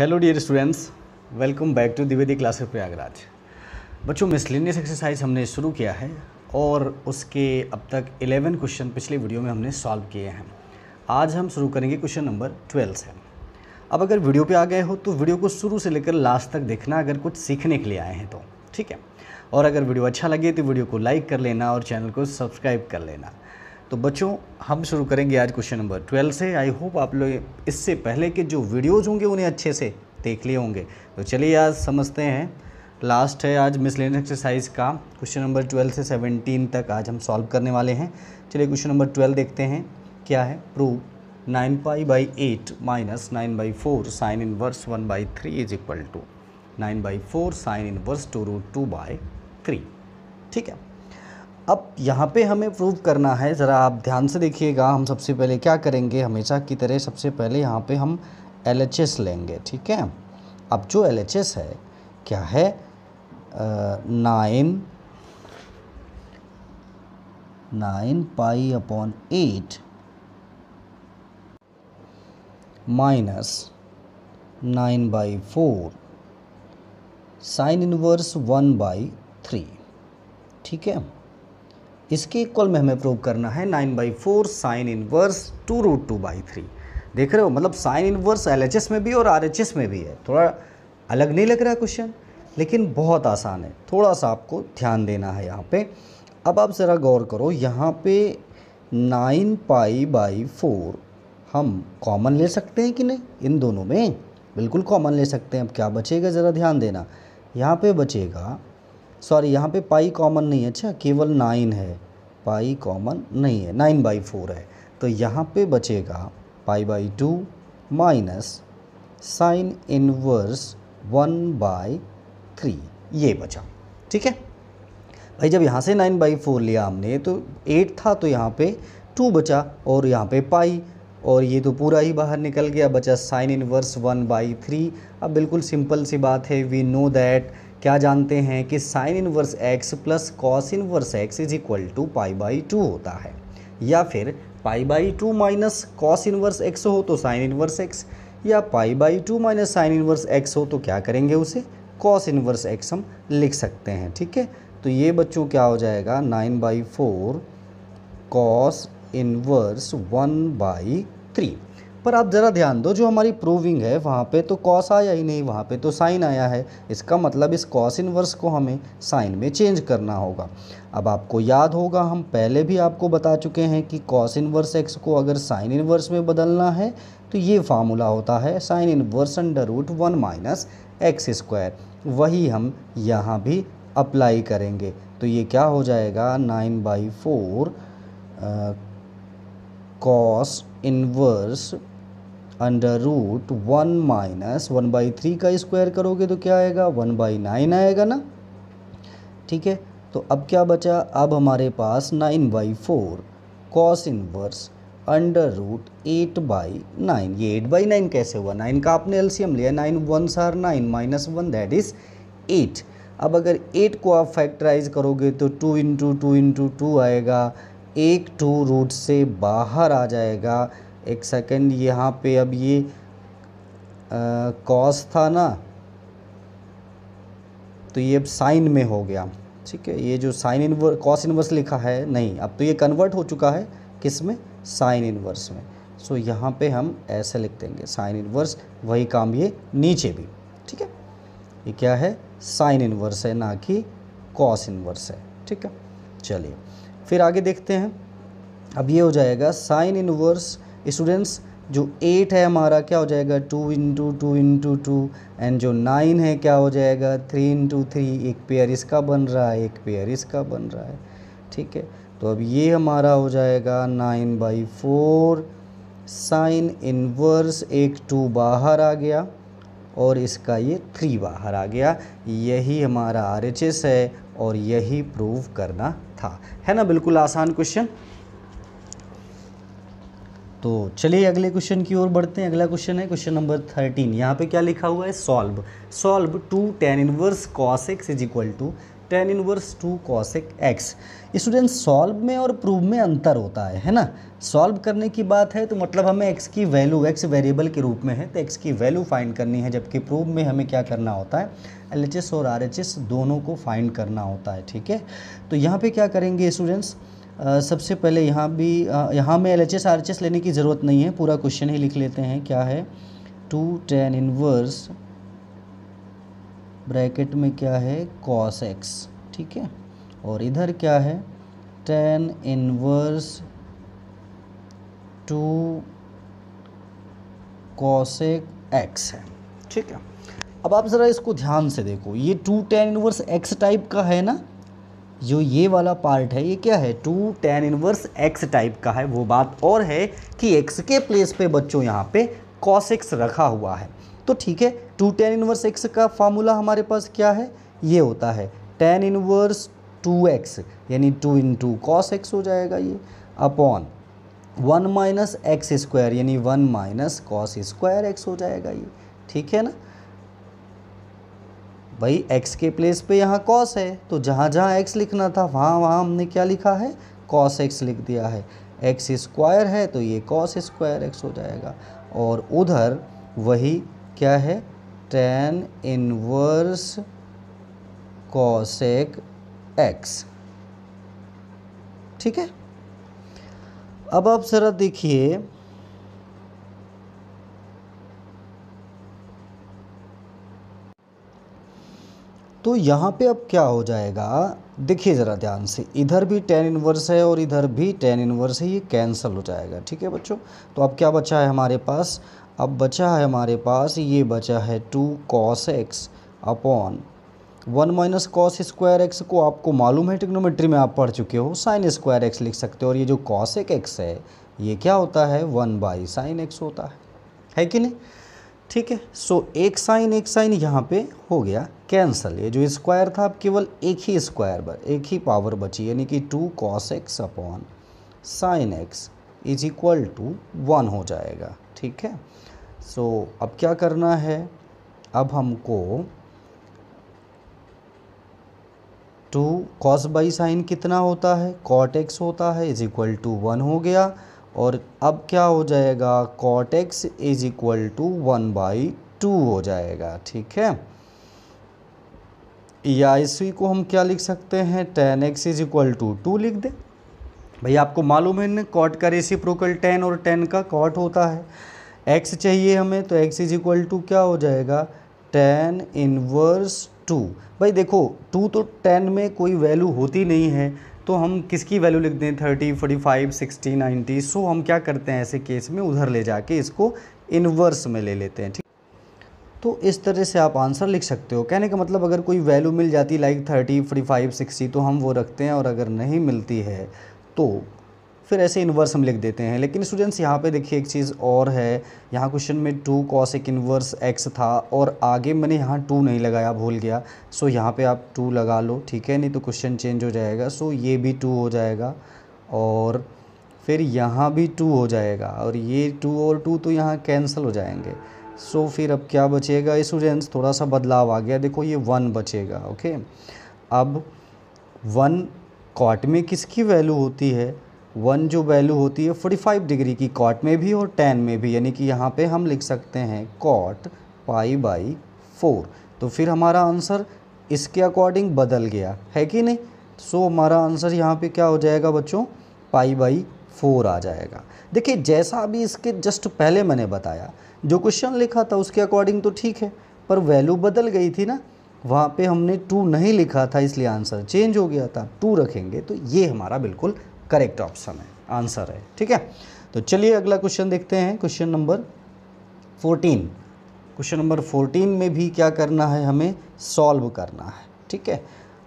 Hello dear students welcome back to Dwivedi classes Prayagraj बच्चों miscellaneous exercise हमने शुरू किया है और उसके अब तक 11 क्वेश्चन पिछले वीडियो में हमने सॉल्व किए हैं आज हम शुरू करेंगे क्वेश्चन नंबर 12 से अब अगर वीडियो पे आ गए हो तो वीडियो को शुरू से लेकर लास्ट तक देखना अगर कुछ सीखने के लिए आए हैं तो ठीक है और अगर वीडियो अच्छा लगे तो वीडियो को लाइक कर लेना और चैनल को सब्सक्राइब कर लेना तो बच्चों हम शुरू करेंगे आज क्वेश्चन नंबर ट्वेल्व से आई होप आप लोग इससे पहले के जो वीडियोज़ होंगे उन्हें अच्छे से देख लिए होंगे तो चलिए आज समझते हैं लास्ट है आज मिसलेन एक्सरसाइज का क्वेश्चन नंबर ट्वेल्व से सेवनटीन तक आज हम सॉल्व करने वाले हैं चलिए क्वेश्चन नंबर ट्वेल्व देखते हैं क्या है prove nine pi by eight minus nine by four sine inverse one by three is equal to nine by four sine inverse two root two by three ठीक है अब यहाँ पे हमें प्रूव करना है ज़रा आप ध्यान से देखिएगा हम सबसे पहले क्या करेंगे हमेशा की तरह सबसे पहले यहाँ पे हम एल लेंगे ठीक है अब जो एल है क्या है nine nine pi upon eight minus nine by four sine inverse one by three ठीक है इसके इक्वल में हमें प्रूव करना है nine by four sine inverse two root two by three देख रहे हो मतलब साइन इनवर्स एल में भी और आर में भी है थोड़ा अलग नहीं लग रहा क्वेश्चन लेकिन बहुत आसान है थोड़ा सा आपको ध्यान देना है यहाँ पे अब आप ज़रा गौर करो यहाँ पे नाइन पाई बाई फोर हम कॉमन ले सकते हैं कि नहीं इन दोनों में बिल्कुल कॉमन ले सकते हैं अब क्या बचेगा ज़रा ध्यान देना यहाँ पे बचेगा सॉरी यहाँ पे पाई कॉमन नहीं है अच्छा केवल नाइन है पाई कॉमन नहीं है नाइन बाई फोर है तो यहाँ पे बचेगा pi by two minus sine inverse one by three ये बचा ठीक है भाई जब यहाँ से नाइन बाई फोर लिया हमने तो एट था तो यहाँ पे टू बचा और यहाँ पे पाई और ये तो पूरा ही बाहर निकल गया बचा sine inverse one by three अब बिल्कुल सिंपल सी बात है वी नो दैट क्या जानते हैं कि sine inverse x plus cos inverse x is equal to pi by two होता है या फिर pi by two minus cos inverse x हो तो साइन इनवर्स एक्स या pi by two minus sine inverse x हो तो क्या करेंगे उसे कॉस इनवर्स एक्स हम लिख सकते हैं ठीक है तो ये बच्चों क्या हो जाएगा nine by four cos inverse one by three पर आप ज़रा ध्यान दो जो हमारी प्रूविंग है वहाँ पे तो कॉस आया ही नहीं वहाँ पे तो साइन आया है इसका मतलब इस कॉस इनवर्स को हमें साइन में चेंज करना होगा अब आपको याद होगा हम पहले भी आपको बता चुके हैं कि कॉस इनवर्स एक्स को अगर साइन इनवर्स में बदलना है तो ये फार्मूला होता है sine inverse under root one minus x square वही हम यहाँ भी अप्लाई करेंगे तो ये क्या हो जाएगा nine by four cos inverse under root one minus one by three का स्क्वायर करोगे तो क्या आएगा वन बाई नाइन आएगा ना ठीक है तो अब क्या बचा अब हमारे पास nine by four cos inverse under root eight by nine ये एट बाई नाइन कैसे हुआ नाइन का आपने एलसीएम लिया नाइन वन सार nine minus one that is eight अब अगर एट को आप फैक्टराइज करोगे तो two into two into two आएगा एक टू रूट से बाहर आ जाएगा एक सेकंड यहाँ पे अब ये कॉस था ना तो ये अब साइन में हो गया ठीक है ये जो साइन इनवर कॉस इनवर्स लिखा है नहीं अब तो ये कन्वर्ट हो चुका है किस में साइन इनवर्स में सो यहाँ पे हम ऐसे लिख देंगे साइन इनवर्स वही काम ये नीचे भी ठीक है ये क्या है साइन इनवर्स है ना कि कॉस इनवर्स है ठीक है चलिए फिर आगे देखते हैं अब ये हो जाएगा साइन इनवर्स स्टूडेंट्स जो एट है हमारा क्या हो जाएगा two into two into two and जो नाइन है क्या हो जाएगा थ्री इंटू थ्री एक पेयर इसका बन रहा है एक पेयर इसका बन रहा है ठीक है तो अब ये हमारा हो जाएगा nine by four sine inverse एक टू बाहर आ गया और इसका ये थ्री बाहर आ गया यही हमारा आर है और यही प्रूव करना था है ना बिल्कुल आसान क्वेश्चन तो चलिए अगले क्वेश्चन की ओर बढ़ते हैं अगला क्वेश्चन है क्वेश्चन नंबर थर्टीन यहाँ पे क्या लिखा हुआ है solve solve two tan inverse cos x is equal to tan inverse two cosec x student solve में और प्रूव में अंतर होता है है ना सॉल्व करने की बात है तो मतलब हमें एक्स की वैल्यू एक्स वेरिएबल के रूप में है तो एक्स की वैल्यू फाइंड करनी है जबकि प्रूव में हमें क्या करना होता है एल और आर दोनों को फाइंड करना होता है ठीक है तो यहाँ पर क्या करेंगे स्टूडेंट्स सबसे पहले यहाँ भी यहाँ में L H S R H S लेने की ज़रूरत नहीं है पूरा क्वेश्चन ही लिख लेते हैं क्या है टू टेन इनवर्स ब्रैकेट में क्या है कॉस एक्स ठीक है और इधर क्या है tan inverse two cosec x है ठीक है अब आप ज़रा इसको ध्यान से देखो ये two tan inverse x type का है ना जो ये वाला पार्ट है ये क्या है two tan inverse x type का है वो बात और है कि एक्स के प्लेस पे बच्चों यहाँ पे कॉस एक्स रखा हुआ है तो ठीक है टू टेन इनवर्स एक्स का फार्मूला हमारे पास क्या है ये होता है टेन इनवर्स टू एक्स यानी two in two cos x हो जाएगा ये upon one minus x square यानी one minus cos square x हो जाएगा ये ठीक है ना वही x के प्लेस पे यहाँ कॉस है तो जहाँ जहाँ x लिखना था वहाँ वहाँ हमने क्या लिखा है कॉस एक्स लिख दिया है एक्स स्क्वायर है तो ये कॉस स्क्वायर एक्स हो जाएगा और उधर वही क्या है टेन इनवर्स कॉसेक एक्स ठीक है अब आप ज़रा देखिए तो यहाँ पे अब क्या हो जाएगा देखिए ज़रा ध्यान से इधर भी टेन इनवर्स है और इधर भी टेन इनवर्स है ये कैंसिल हो जाएगा ठीक है बच्चों तो अब क्या बचा है हमारे पास अब बचा है हमारे पास ये बचा है two cos x upon one minus cos square x को आपको मालूम है टिक्नोमेट्री में आप पढ़ चुके हो साइन स्क्वायर एक्स लिख सकते हो और ये जो कॉस एक एक्स है ये क्या होता है वन बाई साइन एक्स होता है है कि नहीं ठीक है सो एक साइन एक साइन यहाँ पे हो गया कैंसल ये जो स्क्वायर था अब केवल एक ही स्क्वायर बच एक ही पावर बची यानी कि two cos x upon sine x is equal to one हो जाएगा ठीक है सो so, अब क्या करना है अब हमको टू कॉस बाई साइन कितना होता है कॉट एक्स होता है इज इक्वल टू वन हो गया और अब क्या हो जाएगा cot x is equal to one by two हो जाएगा ठीक है या इसी को हम क्या लिख सकते हैं tan x is equal to two लिख दें भाई आपको मालूम है ना कॉट का रेसी प्रोकल टेन और टेन का कॉट होता है एक्स चाहिए हमें तो एक्स इज इक्वल टू क्या हो जाएगा टेन इनवर्स टू भाई देखो टू तो टेन में कोई वैल्यू होती नहीं है तो हम किसकी वैल्यू लिख दें thirty forty five sixty ninety so हम क्या करते हैं ऐसे केस में उधर ले जाके इसको इनवर्स में ले लेते हैं ठीक तो इस तरह से आप आंसर लिख सकते हो कहने का मतलब अगर कोई वैल्यू मिल जाती like thirty forty five sixty तो हम वो रखते हैं और अगर नहीं मिलती है तो फिर ऐसे इन्वर्स हम लिख देते हैं लेकिन स्टूडेंट्स यहाँ पे देखिए एक चीज़ और है यहाँ क्वेश्चन में टू कॉस एक इन्वर्स एक्स था और आगे मैंने यहाँ टू नहीं लगाया भूल गया सो यहाँ पे आप टू लगा लो ठीक है नहीं तो क्वेश्चन चेंज हो जाएगा सो ये भी टू हो जाएगा और फिर यहाँ भी टू हो जाएगा और ये टू और टू तो यहाँ कैंसिल हो जाएंगे सो फिर अब क्या बचेगा स्टूडेंट्स थोड़ा सा बदलाव आ गया देखो ये वन बचेगा ओके अब वन कॉट में किसकी वैल्यू होती है वन जो वैल्यू होती है फोर्टी फाइव डिग्री की कॉट में भी और टेन में भी यानी कि यहाँ पे हम लिख सकते हैं कॉट पाई बाई फोर तो फिर हमारा आंसर इसके अकॉर्डिंग बदल गया है कि नहीं सो so, हमारा आंसर यहाँ पे क्या हो जाएगा बच्चों पाई बाई फोर आ जाएगा देखिए जैसा अभी इसके जस्ट पहले मैंने बताया जो क्वेश्चन लिखा था उसके अकॉर्डिंग तो ठीक है पर वैल्यू बदल गई थी ना वहाँ पे हमने टू नहीं लिखा था इसलिए आंसर चेंज हो गया था टू रखेंगे तो ये हमारा बिल्कुल करेक्ट ऑप्शन है आंसर है ठीक है तो चलिए अगला क्वेश्चन देखते हैं question number fourteen question number fourteen में भी क्या करना है हमें सॉल्व करना है ठीक है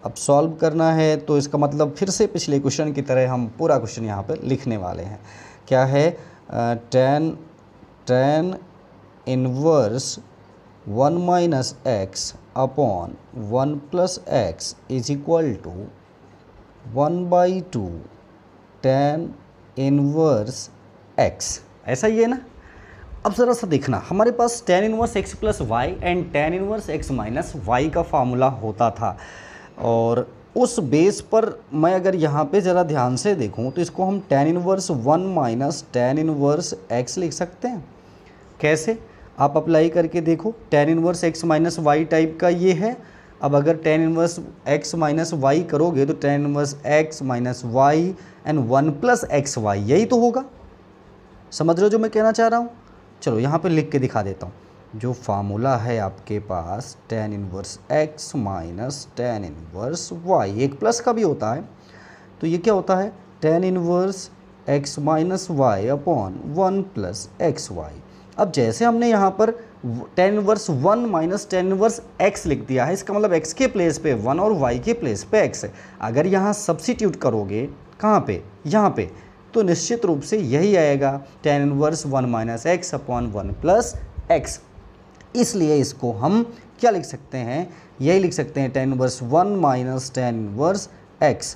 अब सॉल्व करना है तो इसका मतलब फिर से पिछले क्वेश्चन की तरह हम पूरा क्वेश्चन यहाँ पर लिखने वाले हैं क्या है tan tan inverse one minus x upon one plus x is equal to one by two tan inverse x ऐसा ही है ना अब ज़रा सा देखना हमारे पास tan inverse x plus y and tan inverse x minus y का फार्मूला होता था और उस बेस पर मैं अगर यहाँ पे ज़रा ध्यान से देखूँ तो इसको हम tan inverse one minus tan inverse x लिख सकते हैं कैसे आप अप्लाई करके देखो tan inverse x minus y type का ये है अब अगर tan inverse x minus y करोगे तो tan inverse x minus y and one plus x y यही तो होगा समझ रहे हो जो मैं कहना चाह रहा हूँ चलो यहाँ पे लिख के दिखा देता हूँ जो फार्मूला है आपके पास tan inverse x minus tan inverse y एक प्लस का भी होता है तो ये क्या होता है tan inverse x minus y upon one plus x y अब जैसे हमने यहाँ पर tan verse one minus tan verse x लिख दिया है इसका मतलब एक्स के प्लेस पे वन और वाई के प्लेस पे एक्स है अगर यहाँ सब्सिट्यूट करोगे कहाँ पे यहाँ पे तो निश्चित रूप से यही आएगा tan verse one minus x upon one plus x इसलिए इसको हम क्या लिख सकते हैं यही लिख सकते हैं tan verse one minus tan verse x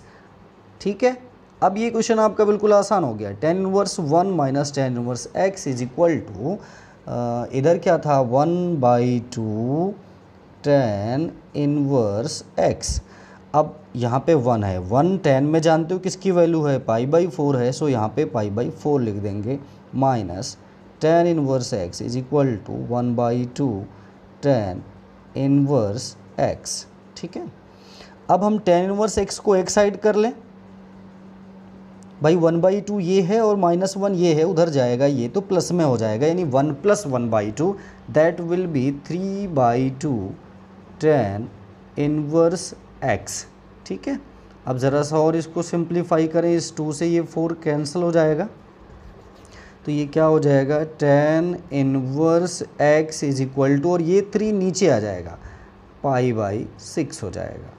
ठीक है अब ये क्वेश्चन आपका बिल्कुल आसान हो गया tan verse one minus tan verse x is equal to Uh, इधर क्या था one by two tan inverse x अब यहाँ पे वन है वन टेन में जानते हो किसकी वैल्यू है पाई बाई फोर है सो यहाँ पे पाई बाई फोर लिख देंगे minus tan inverse x is equal to one by two tan inverse x ठीक है अब हम टेन इनवर्स एक्स को एक साइड कर लें भाई वन बाई टू ये है और माइनस वन ये है उधर जाएगा ये तो प्लस में हो जाएगा यानी one plus one by two that will be three by two tan inverse x ठीक है अब ज़रा सा और इसको सिंप्लीफाई करें इस टू से ये फोर कैंसिल हो जाएगा तो ये क्या हो जाएगा tan inverse x is equal to और ये थ्री नीचे आ जाएगा पाई बाई सिक्स हो जाएगा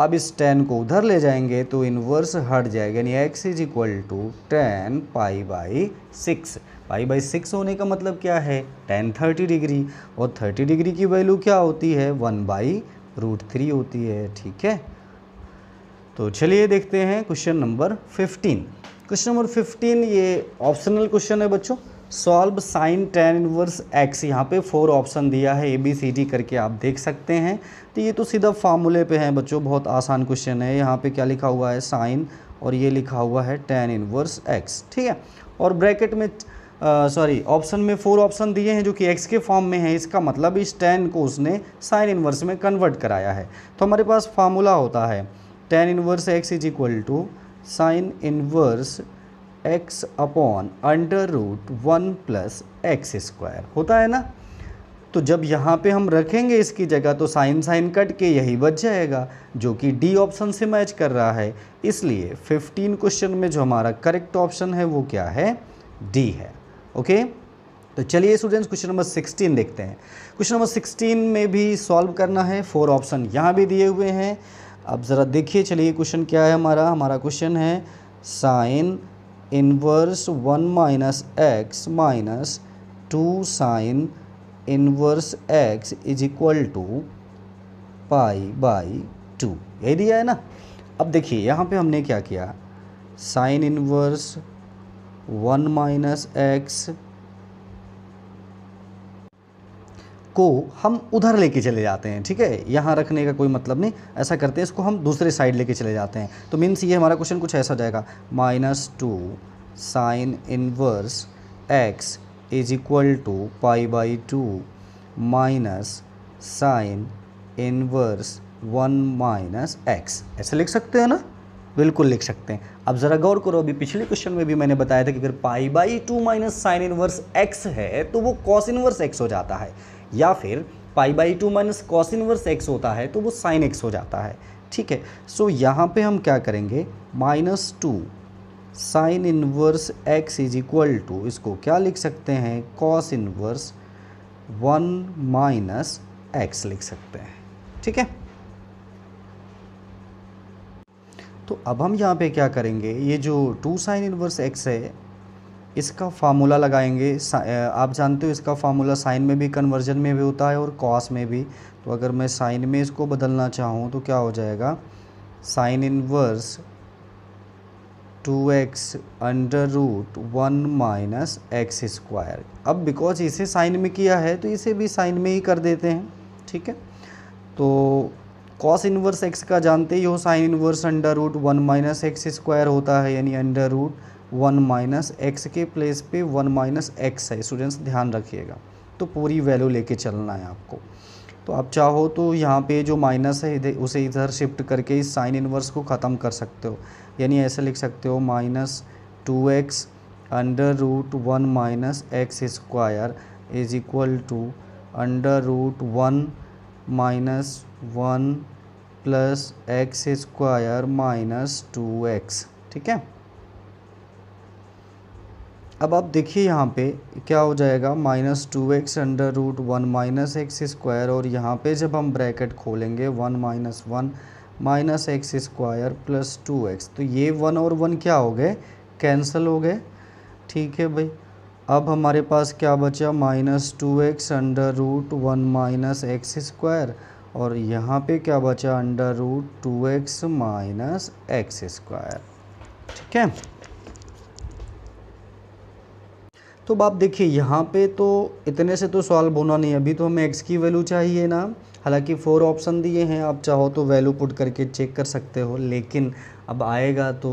अब इस टेन को उधर ले जाएंगे तो इनवर्स हट जाएगा यानी x is equal to tan pi by six pi by six होने का मतलब क्या है टेन थर्टी डिग्री और थर्टी डिग्री की वैल्यू क्या होती है वन बाई रूट थ्री होती है ठीक है तो चलिए देखते हैं question number fifteen question number fifteen ये ऑप्शनल क्वेश्चन है बच्चों solve sine tan inverse x यहाँ पे फोर ऑप्शन दिया है ए बी सी डी करके आप देख सकते हैं तो ये तो सीधा फार्मूले पे है बच्चों बहुत आसान क्वेश्चन है यहाँ पे क्या लिखा हुआ है साइन और ये लिखा हुआ है टेन इनवर्स एक्स ठीक है और ब्रैकेट में सॉरी ऑप्शन में फोर ऑप्शन दिए हैं जो कि एक्स के फॉर्म में है इसका मतलब इस टेन को उसने साइन इनवर्स में कन्वर्ट कराया है तो हमारे पास फार्मूला होता है tan inverse x is equal to sine inverse x upon under root one plus x square होता है ना तो जब यहाँ पे हम रखेंगे इसकी जगह तो साइन साइन कट के यही बच जाएगा जो कि डी ऑप्शन से मैच कर रहा है इसलिए 15 क्वेश्चन में जो हमारा करेक्ट ऑप्शन है वो क्या है डी है ओके तो चलिए स्टूडेंट्स क्वेश्चन नंबर 16 देखते हैं क्वेश्चन नंबर 16 में भी सॉल्व करना है फोर ऑप्शन यहाँ भी दिए हुए हैं अब ज़रा देखिए चलिए क्वेश्चन क्या है हमारा हमारा क्वेश्चन है sine inverse one minus x minus two sine inverse x is equal to pi by two यही दिया है ना अब देखिए यहाँ पे हमने क्या किया sine inverse one minus x को हम उधर लेके चले जाते हैं ठीक है यहाँ रखने का कोई मतलब नहीं ऐसा करते हैं इसको हम दूसरे साइड लेके चले जाते हैं तो मीन्स ये हमारा क्वेश्चन कुछ ऐसा हो जाएगा minus two sine inverse x is equal to pi by two minus sine inverse one minus x ऐसे लिख सकते हैं ना बिल्कुल लिख सकते हैं अब ज़रा गौर करो अभी पिछले क्वेश्चन में भी मैंने बताया था कि अगर pi by two minus sine inverse x है तो वो कॉस इनवर्स एक्स हो जाता है या फिर pi by two minus cos inverse x होता है तो वो साइन एक्स हो जाता है ठीक है सो यहाँ पे हम क्या करेंगे minus two sine inverse x is equal to इसको क्या लिख सकते हैं cos inverse one minus x लिख सकते हैं ठीक है तो अब हम यहाँ पे क्या करेंगे ये जो टू साइन इनवर्स एक्स है इसका फार्मूला लगाएंगे आप जानते हो इसका फार्मूला साइन में भी कन्वर्जन में भी होता है और कॉस में भी तो अगर मैं साइन में इसको बदलना चाहूँ तो क्या हो जाएगा sine inverse two x under root one minus x square अब बिकॉज इसे साइन में किया है तो इसे भी साइन में ही कर देते हैं ठीक है तो कॉस इनवर्स एक्स का जानते ही हो sine inverse under root one minus x square होता है यानी under root one minus x के प्लेस पे वन माइनस एक्स है स्टूडेंट्स ध्यान रखिएगा तो पूरी वैल्यू लेके चलना है आपको तो आप चाहो तो यहाँ पे जो माइनस है इधर उसे इधर शिफ्ट करके इस साइन इनवर्स को ख़त्म कर सकते हो यानी ऐसे लिख सकते हो minus two x under root one minus x square is equal to under root one minus one plus x square minus two x ठीक है अब आप देखिए यहाँ पे क्या हो जाएगा minus two x under root one minus x square और यहाँ पे जब हम ब्रैकेट खोलेंगे one minus one minus x square plus two x तो ये वन और वन क्या हो गए कैंसिल हो गए ठीक है भाई अब हमारे पास क्या बचा minus two x under root one minus x square और यहाँ पे क्या बचा under root two x minus x square ठीक है तो आप देखिए यहाँ पे तो इतने से तो सॉल्व होना नहीं अभी तो हमें एक्स की वैल्यू चाहिए ना हालांकि फ़ोर ऑप्शन दिए हैं आप चाहो तो वैल्यू पुट करके चेक कर सकते हो लेकिन अब आएगा तो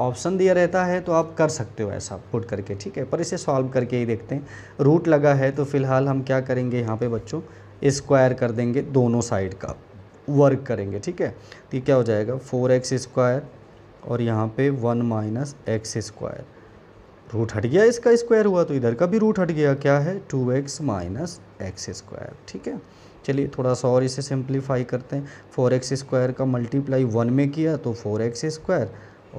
ऑप्शन दिया रहता है तो आप कर सकते हो ऐसा पुट करके ठीक है पर इसे सॉल्व करके ही देखते हैं रूट लगा है तो फ़िलहाल हम क्या करेंगे यहाँ पे बच्चों स्क्वायर कर देंगे दोनों साइड का वर्क करेंगे ठीक है तो क्या हो जाएगा फोर एक्स स्क्वायर और यहाँ पर one minus x square root हट गया इसका स्क्वायर हुआ तो इधर का भी रूट हट गया क्या है two x minus x square ठीक है चलिए थोड़ा सा और इसे सिंप्लीफाई करते हैं फोर एक्स स्क्वायर का मल्टीप्लाई वन में किया तो फोर एक्स स्क्वायर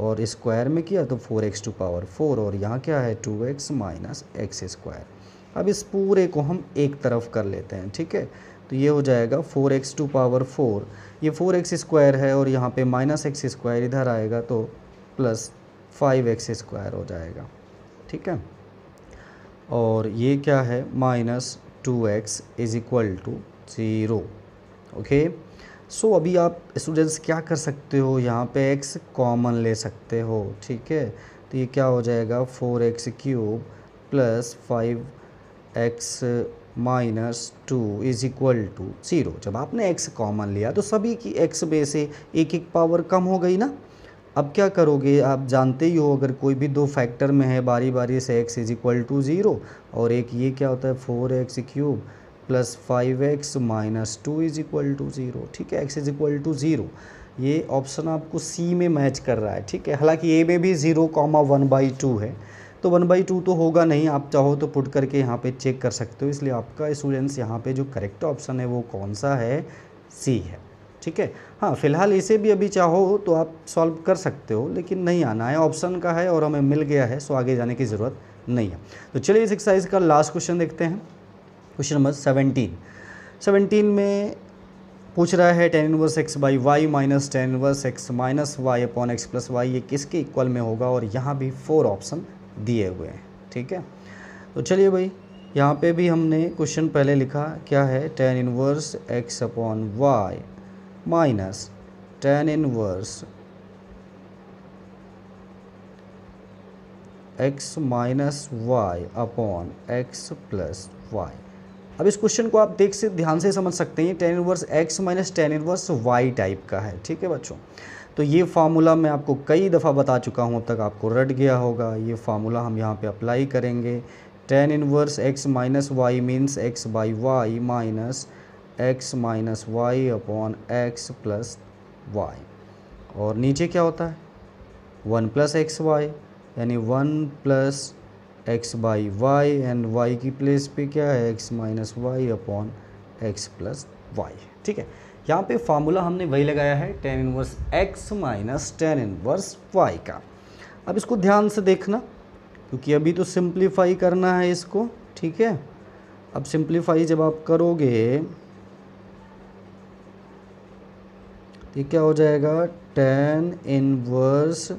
और स्क्वायर में किया तो four x to power four और यहाँ क्या है two x minus x square अब इस पूरे को हम एक तरफ कर लेते हैं ठीक है तो ये हो जाएगा four x to power four ये फोर एक्स स्क्वायर है और यहाँ पे माइनस एक्स स्क्वायर इधर आएगा तो प्लस फाइव एक्स स्क्वायर हो जाएगा ठीक है और ये क्या है minus two x is equal to zero okay so अभी आप स्टूडेंट्स क्या कर सकते हो यहाँ पे एक्स कॉमन ले सकते हो ठीक है तो ये क्या हो जाएगा four x cube plus five x minus two is equal to zero जब आपने एक्स कॉमन लिया तो सभी की एक्स में से एक एक पावर कम हो गई ना अब क्या करोगे आप जानते ही हो अगर कोई भी दो फैक्टर में है बारी बारी से x is equal to zero और एक ये क्या होता है four x cube plus five x minus two is equal to zero ठीक है x is equal to zero ये ऑप्शन आपको सी में मैच कर रहा है ठीक है हालांकि ए में भी zero comma one by two है तो वन बाई टू तो होगा नहीं आप चाहो तो पुट करके यहाँ पर चेक कर सकते हो इसलिए आपका स्टूडेंट्स यहाँ पर जो करेक्ट ऑप्शन है वो कौन सा है सी है ठीक है हाँ फिलहाल इसे भी अभी चाहो तो आप सॉल्व कर सकते हो लेकिन नहीं आना है ऑप्शन का है और हमें मिल गया है सो आगे जाने की ज़रूरत नहीं है तो चलिए इस एक्सरसाइज का लास्ट क्वेश्चन देखते हैं क्वेश्चन नंबर सेवनटीन सेवनटीन में पूछ रहा है tan inverse x by y minus tan inverse x minus y upon x plus y ये किसके इक्वल में होगा और यहाँ भी फोर ऑप्शन दिए हुए हैं ठीक है तो चलिए भाई यहाँ पे भी हमने क्वेश्चन पहले लिखा क्या है tan inverse x upon y minus tan inverse x minus y upon x plus y अब इस क्वेश्चन को आप देख से ध्यान से समझ सकते हैं tan inverse x minus tan inverse y type का है ठीक है बच्चों तो ये फार्मूला मैं आपको कई दफ़ा बता चुका हूँ अब तक आपको रट गया होगा ये फार्मूला हम यहाँ पे अप्लाई करेंगे tan inverse x minus y means x by y minus x minus y upon x plus y और नीचे क्या होता है वन प्लस एक्स वाई यानी one plus x by y and y की प्लेस पे क्या है x minus y upon x plus y ठीक है यहाँ पे फार्मूला हमने वही लगाया है tan inverse x minus tan inverse y का अब इसको ध्यान से देखना क्योंकि अभी तो सिंप्लीफाई करना है इसको ठीक है अब सिंप्लीफाई जब आप करोगे तो क्या हो जाएगा टेन इनवर्स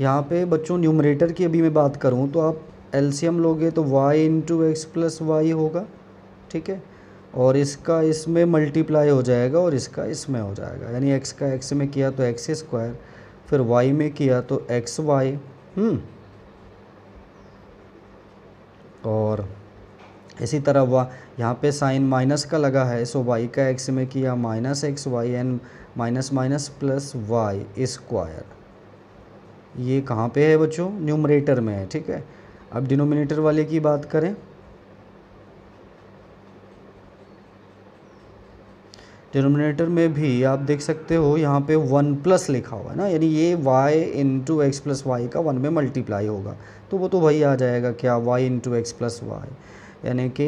यहाँ पे बच्चों न्यूमरेटर की अभी मैं बात करूँ तो आप एल्सीयम लोगे तो y into x plus y होगा ठीक है और इसका इसमें मल्टीप्लाई हो जाएगा और इसका इसमें हो जाएगा यानी एक्स का एक्स में किया तो एक्स स्क्वायर फिर वाई में किया तो एक्स हम्म? वाई और इसी तरह वा यहाँ पे साइन माइनस का लगा है सो वाई का एक्स में किया minus x y and minus minus plus y square ये कहाँ पे है बच्चों न्यूमरेटर में है ठीक है अब डिनोमिनेटर वाले की बात करें डिनोमिनेटर में भी आप देख सकते हो यहाँ पे वन प्लस लिखा हुआ है ना यानी ये y into x plus y का वन में मल्टीप्लाई होगा तो वो तो वही आ जाएगा क्या y into x plus y यानी कि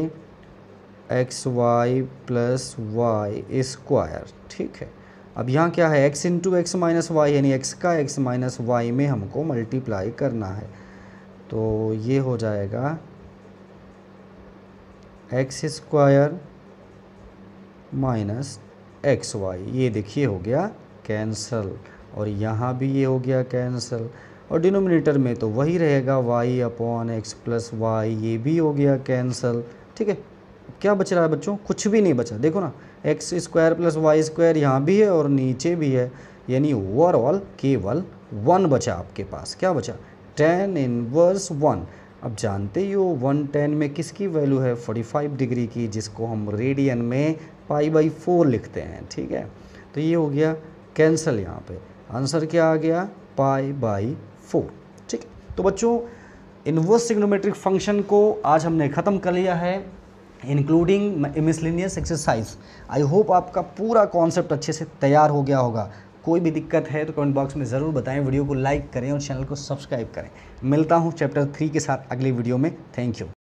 x y plus y square ठीक है अब यहाँ क्या है x into x minus y यानी x का x माइनस वाई में हमको मल्टीप्लाई करना है तो ये हो जाएगा x square minus x y ये देखिए हो गया कैंसल और यहाँ भी ये हो गया कैंसल और डिनोमिनेटर में तो वही रहेगा y upon x plus y ये भी हो गया कैंसल ठीक है क्या बच रहा है बच्चों कुछ भी नहीं बचा देखो ना x square plus y square यहाँ भी है और नीचे भी है यानी ओवरऑल केवल वन बचा आपके पास क्या बचा टेन इनवर्स वन अब जानते ही हो वन टेन में किसकी वैल्यू है फोर्टी फाइव डिग्री की जिसको हम रेडियन में पाई बाई फोर लिखते हैं ठीक है तो ये हो गया कैंसल यहाँ पे आंसर क्या आ गया पाई बाई फोर ठीक तो बच्चों इनवर्स सिग्नोमेट्रिक फंक्शन को आज हमने ख़त्म कर लिया है including miscellaneous exercise I hope आपका पूरा कॉन्सेप्ट अच्छे से तैयार हो गया होगा कोई भी दिक्कत है तो कमेंट बॉक्स में ज़रूर बताएं वीडियो को लाइक करें और चैनल को सब्सक्राइब करें मिलता हूँ चैप्टर थ्री के साथ अगली वीडियो में थैंक यू